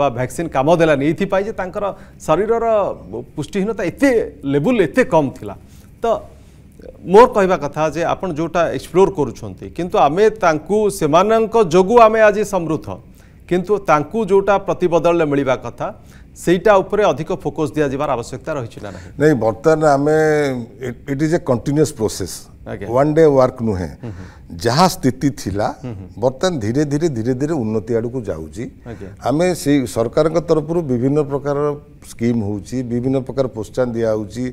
ବା ଭ୍ୟାକ୍ସିନ୍ କାମ ଦେଲାନି ଏଇଥିପାଇଁ ଯେ ତାଙ୍କର ଶରୀରର ପୁଷ୍ଟିହୀନତା ଏତେ ଲେବୁଲ ଏତେ କମ୍ ଥିଲା ତ ମୋର କହିବା କଥା ଯେ ଆପଣ ଯେଉଁଟା ଏକ୍ସପ୍ଲୋର୍ କରୁଛନ୍ତି କିନ୍ତୁ ଆମେ ତାଙ୍କୁ ସେମାନଙ୍କ ଯୋଗୁଁ ଆମେ ଆଜି ସମୃଦ୍ଧ କିନ୍ତୁ ତାଙ୍କୁ ଯେଉଁଟା ପ୍ରତିବଦଳରେ ମିଳିବା କଥା ସେଇଟା ଉପରେ ଅଧିକ ଫୋକସ୍ ଦିଆଯିବାର ଆବଶ୍ୟକତା ରହିଛି ନା ନାହିଁ ନାଇଁ ବର୍ତ୍ତମାନ ଆମେ it is a continuous process one day work ନୁହେଁ ଯାହା ସ୍ଥିତି ଥିଲା ବର୍ତ୍ତମାନ ଧୀରେ ଧୀରେ ଧୀରେ ଧୀରେ ଉନ୍ନତି ଆଡ଼କୁ ଯାଉଛି ଆମେ ସେଇ ସରକାରଙ୍କ ତରଫରୁ ବିଭିନ୍ନ ପ୍ରକାର ସ୍କିମ୍ ହେଉଛି ବିଭିନ୍ନ ପ୍ରକାର ପ୍ରୋତ୍ସାହନ ଦିଆହେଉଛି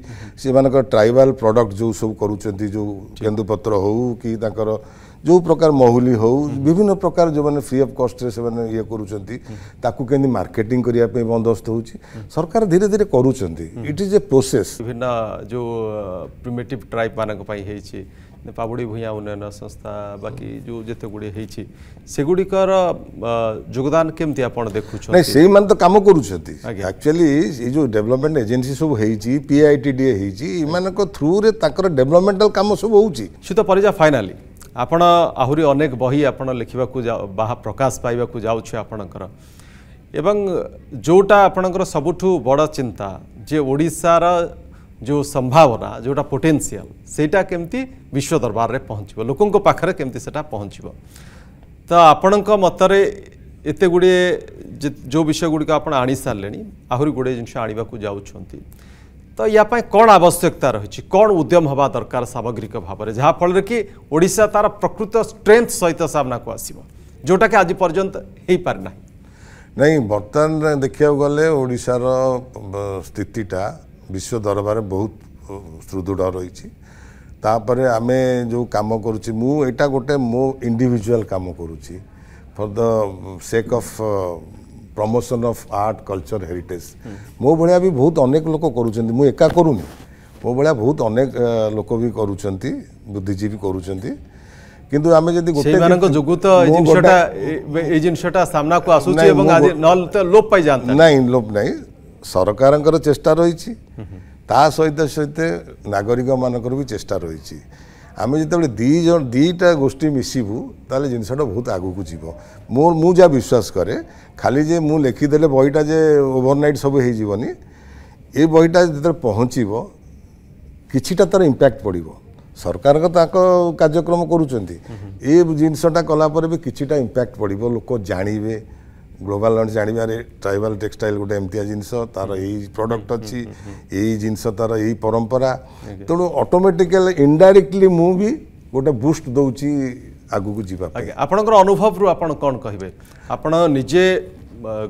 ସେମାନଙ୍କର ଟ୍ରାଇବାଲ୍ ପ୍ରଡ଼କ୍ଟ ଯେଉଁ ସବୁ କରୁଛନ୍ତି ଯେଉଁ କେନ୍ଦୁପତ୍ର ହେଉ କି ତାଙ୍କର ଯେଉଁ ପ୍ରକାର ମହୁଲି ହେଉ ବିଭିନ୍ନ ପ୍ରକାର ଯେଉଁମାନେ ଫ୍ରି ଅଫ୍ କଷ୍ଟରେ ସେମାନେ ଇଏ କରୁଛନ୍ତି ତାକୁ କେମିତି ମାର୍କେଟିଂ କରିବା ପାଇଁ ବନ୍ଦୋବସ୍ତ ହେଉଛି ସରକାର ଧୀରେ ଧୀରେ କରୁଛନ୍ତି ଇଟ୍ ଇଜ୍ ଏ ପ୍ରୋସେସ୍ ବିଭିନ୍ନ ଯେଉଁ ପ୍ରିମେଟିଭ୍ ଟ୍ରାଇବ୍ ମାନଙ୍କ ପାଇଁ ହେଇଛି ପାବୁଡ଼ି ଭୂୟାଁ ଉନ୍ନୟନ ସଂସ୍ଥା ବାକି ଯେଉଁ ଯେତେ ଗୁଡ଼ିଏ ହେଇଛି ସେଗୁଡ଼ିକର ଯୋଗଦାନ କେମିତି ଆପଣ ଦେଖୁଛନ୍ତି ନାଇଁ ସେଇମାନେ ତ କାମ କରୁଛନ୍ତି ଆକ୍ଚୁଆଲି ଏଇ ଯେଉଁ ଡେଭଲପମେଣ୍ଟ ଏଜେନ୍ସି ସବୁ ହେଇଛି ପିଆଇଟିଡିଏ ହେଇଛି ଏମାନଙ୍କ ଥ୍ରୁରେ ତାଙ୍କର ଡେଭଲପମେଣ୍ଟାଲ କାମ ସବୁ ହେଉଛି ସେ ତ ପରିଜା ଫାଇନାଲି ଆପଣ ଆହୁରି ଅନେକ ବହି ଆପଣ ଲେଖିବାକୁ ବାହା ପ୍ରକାଶ ପାଇବାକୁ ଯାଉଛି ଆପଣଙ୍କର ଏବଂ ଯେଉଁଟା ଆପଣଙ୍କର ସବୁଠୁ ବଡ଼ ଚିନ୍ତା ଯେ ଓଡ଼ିଶାର ଯେଉଁ ସମ୍ଭାବନା ଯେଉଁଟା ପୋଟେନ୍ସିଆଲ ସେଇଟା କେମିତି ବିଶ୍ୱ ଦରବାରରେ ପହଞ୍ଚିବ ଲୋକଙ୍କ ପାଖରେ କେମିତି ସେଇଟା ପହଞ୍ଚିବ ତ ଆପଣଙ୍କ ମତରେ ଏତେ ଗୁଡ଼ିଏ ଯେଉଁ ବିଷୟ ଗୁଡ଼ିକ ଆପଣ ଆଣିସାରିଲେଣି ଆହୁରି ଗୁଡ଼ିଏ ଜିନିଷ ଆଣିବାକୁ ଯାଉଛନ୍ତି ତ ୟା ପାଇଁ କ'ଣ ଆବଶ୍ୟକତା ରହିଛି କ'ଣ ଉଦ୍ୟମ ହେବା ଦରକାର ସାମଗ୍ରିକ ଭାବରେ ଯାହାଫଳରେ କି ଓଡ଼ିଶା ତା'ର ପ୍ରକୃତ ଷ୍ଟ୍ରେଙ୍ଗଥ୍ ସହିତ ସାମ୍ନାକୁ ଆସିବ ଯେଉଁଟାକି ଆଜି ପର୍ଯ୍ୟନ୍ତ ହେଇପାରି ନାହିଁ ନାଇଁ ବର୍ତ୍ତମାନ ଦେଖିବାକୁ ଗଲେ ଓଡ଼ିଶାର ସ୍ଥିତିଟା ବିଶ୍ୱ ଦରବାରରେ ବହୁତ ସୁଦୃଢ଼ ରହିଛି ତାପରେ ଆମେ ଯେଉଁ କାମ କରୁଛି ମୁଁ ଏଇଟା ଗୋଟେ ମୋ ଇଣ୍ଡିଭିଜୁଆଲ୍ କାମ କରୁଛି for the sake of promotion of art culture heritage ମୋ ଭଳିଆ ବି ବହୁତ ଅନେକ ଲୋକ କରୁଛନ୍ତି ମୁଁ ଏକା କରୁନି ମୋ ଭଳିଆ ବହୁତ ଅନେକ ଲୋକ ବି କରୁଛନ୍ତି ବୁଦ୍ଧିଜୀବୀ କରୁଛନ୍ତି কিন্তু আমি যদি সেইমানক যোগু তো এই জিনিসটা এই জিনিসটা সামনাকু আসুছি এবং আজি নল তো লোপ পাই জানতা নাই লোপ নাই সরকারঙ্কর চেষ্টা রয়েছে তা সহিত সহিত নাগরিক মানকর বি চেষ্টা রয়েছে ଆମେ ଯେତେବେଳେ ଦୁଇ ଜଣ ଦୁଇଟା ଗୋଷ୍ଠୀ ମିଶିବୁ ତାହେଲେ ଜିନିଷଟା ବହୁତ ଆଗକୁ ଯିବ ମୋର ମୁଁ ଯାହା ବିଶ୍ୱାସ କରେ ଖାଲି ଯେ ମୁଁ ଲେଖିଦେଲେ ବହିଟା ଯେ ଓଭରନାଇଟ୍ ସବୁ ହେଇଯିବନି ଏ ବହିଟା ଯେତେବେଳେ ପହଞ୍ଚିବ କିଛିଟା ତା'ର ଇମ୍ପ୍ୟାକ୍ଟ ପଡ଼ିବ ସରକାରଙ୍କ ତାଙ୍କ କାର୍ଯ୍ୟକ୍ରମ କରୁଛନ୍ତି ଏ ଜିନିଷଟା କଲା ପରେ ବି କିଛିଟା ଇମ୍ପ୍ୟାକ୍ଟ ପଡ଼ିବ ଲୋକ ଜାଣିବେ ଗ୍ଲୋବାଲ ନଲେଜ୍ ଜାଣିବାରେ ଟ୍ରାଇବାଲ ଟେକ୍ସଟାଇଲ ଗୋଟେ ଏମିତିଆ ଜିନିଷ ତାର ଏଇ ପ୍ରଡକ୍ଟ ଅଛି ଏଇ ଜିନିଷ ତାର ଏଇ ପରମ୍ପରା ତେଣୁ ଅଟୋମେଟିକାଲି ଇନଡାଇରେକ୍ଟଲି ମୁଁ ବି ଗୋଟେ ବୁଷ୍ଟ ଦଉଛି ଆଗକୁ ଯିବା ପାଇଁ ଆପଣଙ୍କର ଅନୁଭବରୁ ଆପଣ କ'ଣ କହିବେ ଆପଣ ନିଜେ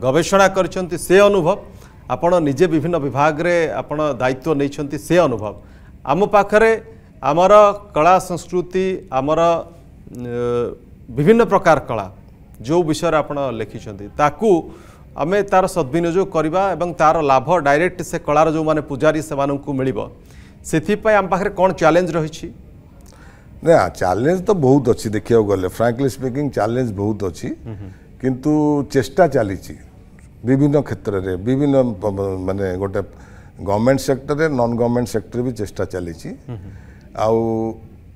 ଗବେଷଣା କରିଛନ୍ତି ସେ ଅନୁଭବ ଆପଣ ନିଜେ ବିଭିନ୍ନ ବିଭାଗରେ ଆପଣ ଦାୟିତ୍ୱ ନେଇଛନ୍ତି ସେ ଅନୁଭବ ଆମ ପାଖରେ ଆମର କଳା ସଂସ୍କୃତି ଆମର ବିଭିନ୍ନ ପ୍ରକାର କଳା ଯେଉଁ ବିଷୟରେ ଆପଣ ଲେଖିଛନ୍ତି ତାକୁ ଆମେ ତାର ସଦ୍ବିନିଯୋଗ କରିବା ଏବଂ ତାର ଲାଭ ଡାଇରେକ୍ଟ ସେ କଳାର ଯେଉଁମାନେ ପୂଜାରୀ ସେମାନଙ୍କୁ ମିଳିବ ସେଥିପାଇଁ ଆମ ପାଖରେ କ'ଣ ଚ୍ୟାଲେଞ୍ଜ ରହିଛି ନା ଚ୍ୟାଲେଞ୍ଜ ତ ବହୁତ ଅଛି ଦେଖିବାକୁ ଗଲେ ଫ୍ରାଙ୍କଲି ସ୍ପିକିଂ ଚ୍ୟାଲେଞ୍ଜ ବହୁତ ଅଛି କିନ୍ତୁ ଚେଷ୍ଟା ଚାଲିଛି ବିଭିନ୍ନ କ୍ଷେତ୍ରରେ ବିଭିନ୍ନ ମାନେ ଗୋଟେ ଗଭର୍ଣ୍ଣମେଣ୍ଟ ସେକ୍ଟରରେ ନନ୍ ଗଭର୍ଣ୍ଣମେଣ୍ଟ ସେକ୍ଟରରେ ବି ଚେଷ୍ଟା ଚାଲିଛି ଆଉ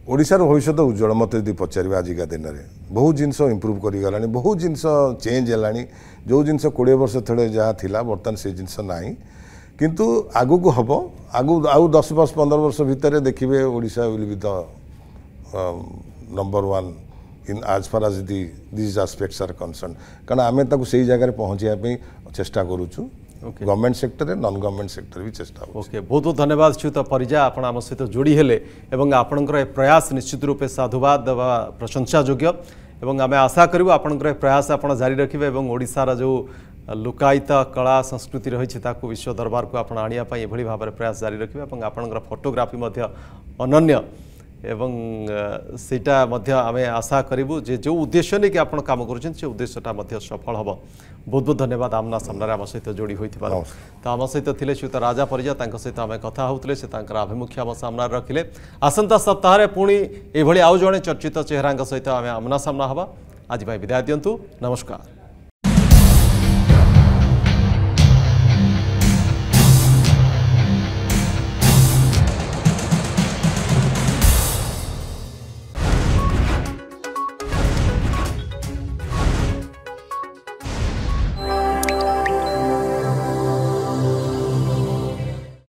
ଓଡ଼ିଶାର ଭବିଷ୍ୟତ ଉଜ୍ଜଳ ମୋତେ ଯଦି ପଚାରିବେ ଆଜିକା ଦିନରେ ବହୁତ ଜିନିଷ ଇମ୍ପ୍ରୁଭ୍ କରିଗଲାଣି ବହୁତ ଜିନିଷ ଚେଞ୍ଜ ହେଲାଣି ଯେଉଁ ଜିନିଷ କୋଡ଼ିଏ ବର୍ଷ ତଳେ ଯାହା ଥିଲା ବର୍ତ୍ତମାନ ସେ ଜିନିଷ ନାହିଁ କିନ୍ତୁ ଆଗକୁ ହେବ ଆଗକୁ ଆଉ ଦଶ ବର୍ଷ ପନ୍ଦର ବର୍ଷ ଭିତରେ ଦେଖିବେ Odisha will be the number one in as far as the these aspects are concern କାରଣ ଆମେ ତାକୁ ସେଇ ଜାଗାରେ ପହଞ୍ଚିବା ପାଇଁ ଚେଷ୍ଟା କରୁଛୁ government sector non government sector भी चेस्ट ओके बहुत बहुत धन्यवाद श्रीयुत परिजा आप आम सहित तो जोड़ी हेले आपणकर ए प्रयास निश्चित रूपे साधुवाद वा प्रशंसा योग्य आम आशा करूँ आपणकर प्रयास आप जारी रखिए ओडार जो ଲୁକାୟିତ कला संस्कृति रही विश्व दरबार को ଆପଣ आने ପାଇଁ प्रयास जारी ପ୍ରୟାସ ଜାରି ରଖିବେ ଏବଂ ଆପଣଙ୍କର এবং সেটা মধ্যে আমি আশা করবু যে যে উদ্দেশ্য নিয়ে আপনার কাম করছেন সে উদ্দেশ্যটা মধ্যে সফল হব বহুত বহুত ধন্যবাদ আমনা সামনে আমার সহ যোড়ি হয়ে তো আমার সহ লে শ্রীত রাজা পরিজা তাঁর সহ আমি কথা হোলে সে তাঁর আভিমুখ্য আমার সামনে রাখলে আসন্তা সপ্তাহে পুঁ এইভাবে আউ জন চর্চিত চেহারা সহ আমি আমনা সামনা হওয়া আজ বিদায় দিও নমস্কার